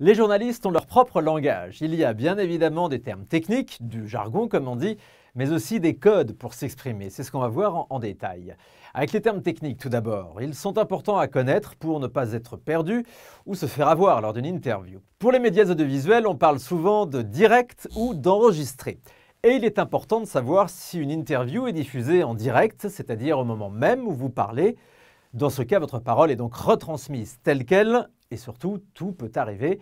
Les journalistes ont leur propre langage. Il y a bien évidemment des termes techniques, du jargon comme on dit, mais aussi des codes pour s'exprimer. C'est ce qu'on va voir en, détail. Avec les termes techniques tout d'abord, ils sont importants à connaître pour ne pas être perdus ou se faire avoir lors d'une interview. Pour les médias audiovisuels, on parle souvent de direct ou d'enregistré. Et il est important de savoir si une interview est diffusée en direct, c'est-à-dire au moment même où vous parlez, dans ce cas, votre parole est donc retransmise telle qu'elle, et surtout, tout peut arriver.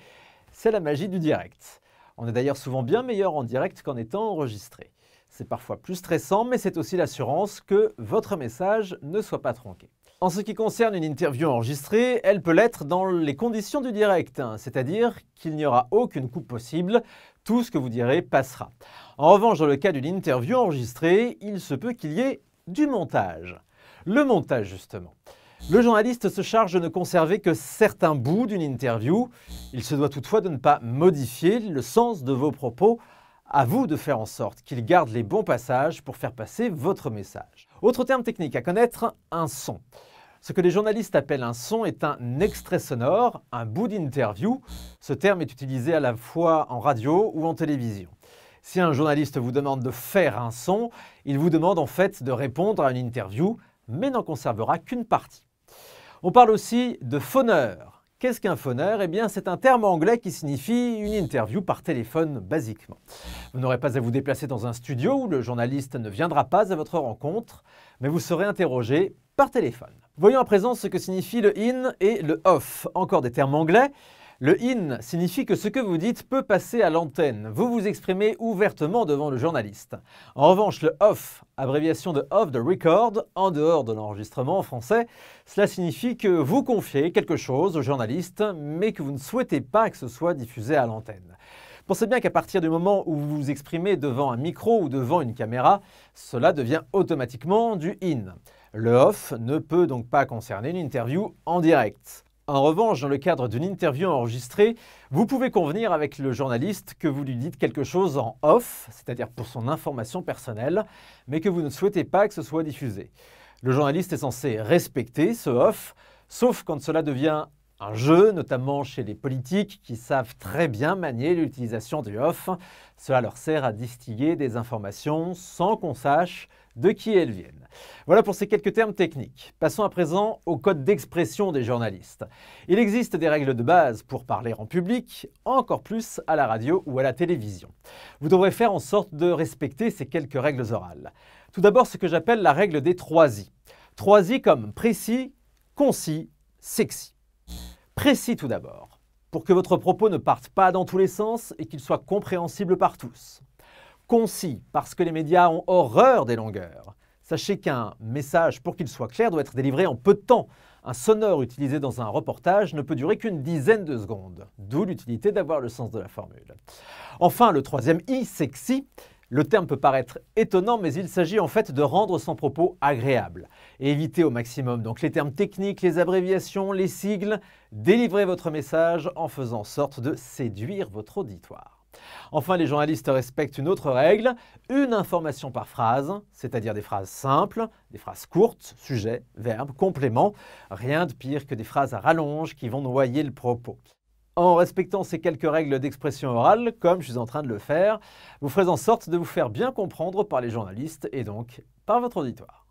C'est la magie du direct. On est d'ailleurs souvent bien meilleur en direct qu'en étant enregistré. C'est parfois plus stressant, mais c'est aussi l'assurance que votre message ne soit pas tronqué. En ce qui concerne une interview enregistrée, elle peut l'être dans les conditions du direct, hein, c'est-à-dire qu'il n'y aura aucune coupe possible, tout ce que vous direz passera. En revanche, dans le cas d'une interview enregistrée, il se peut qu'il y ait du montage. Le montage, justement. Le journaliste se charge de ne conserver que certains bouts d'une interview. Il se doit toutefois de ne pas modifier le sens de vos propos. À vous de faire en sorte qu'il garde les bons passages pour faire passer votre message. Autre terme technique à connaître, un son. Ce que les journalistes appellent un son est un extrait sonore, un bout d'interview. Ce terme est utilisé à la fois en radio ou en télévision. Si un journaliste vous demande de faire un son, il vous demande en fait de répondre à une interview mais n'en conservera qu'une partie. On parle aussi de phoneur. Qu'est-ce qu'un phoneur Eh bien, c'est un terme anglais qui signifie une interview par téléphone, basiquement. Vous n'aurez pas à vous déplacer dans un studio où le journaliste ne viendra pas à votre rencontre, mais vous serez interrogé par téléphone. Voyons à présent ce que signifient le in et le off. Encore des termes anglais. Le in signifie que ce que vous dites peut passer à l'antenne. Vous vous exprimez ouvertement devant le journaliste. En revanche, le off, abréviation de off the record, en dehors de l'enregistrement en français, cela signifie que vous confiez quelque chose au journaliste, mais que vous ne souhaitez pas que ce soit diffusé à l'antenne. Pensez bien qu'à partir du moment où vous vous exprimez devant un micro ou devant une caméra, cela devient automatiquement du in. Le off ne peut donc pas concerner une interview en direct. En revanche, dans le cadre d'une interview enregistrée, vous pouvez convenir avec le journaliste que vous lui dites quelque chose en off, c'est-à-dire pour son information personnelle, mais que vous ne souhaitez pas que ce soit diffusé. Le journaliste est censé respecter ce off, sauf quand cela devient un jeu, notamment chez les politiques qui savent très bien manier l'utilisation du off. Cela leur sert à distiller des informations sans qu'on sache de qui elles viennent. Voilà pour ces quelques termes techniques. Passons à présent au code d'expression des journalistes. Il existe des règles de base pour parler en public, encore plus à la radio ou à la télévision. Vous devrez faire en sorte de respecter ces quelques règles orales. Tout d'abord ce que j'appelle la règle des trois I. Trois I comme précis, concis, sexy. Précis tout d'abord, pour que votre propos ne parte pas dans tous les sens et qu'il soit compréhensible par tous concis, parce que les médias ont horreur des longueurs. Sachez qu'un message, pour qu'il soit clair, doit être délivré en peu de temps. Un sonore utilisé dans un reportage ne peut durer qu'une dizaine de secondes, d'où l'utilité d'avoir le sens de la formule. Enfin, le troisième I, sexy. Le terme peut paraître étonnant, mais il s'agit en fait de rendre son propos agréable et au maximum donc les termes techniques, les abréviations, les sigles. Délivrez votre message en faisant sorte de séduire votre auditoire. Enfin, les journalistes respectent une autre règle, une information par phrase, c'est-à-dire des phrases simples, des phrases courtes, sujet, verbe, complément, rien de pire que des phrases à rallonge qui vont noyer le propos. En respectant ces quelques règles d'expression orale, comme je suis en train de le faire, vous ferez en sorte de vous faire bien comprendre par les journalistes et donc par votre auditoire.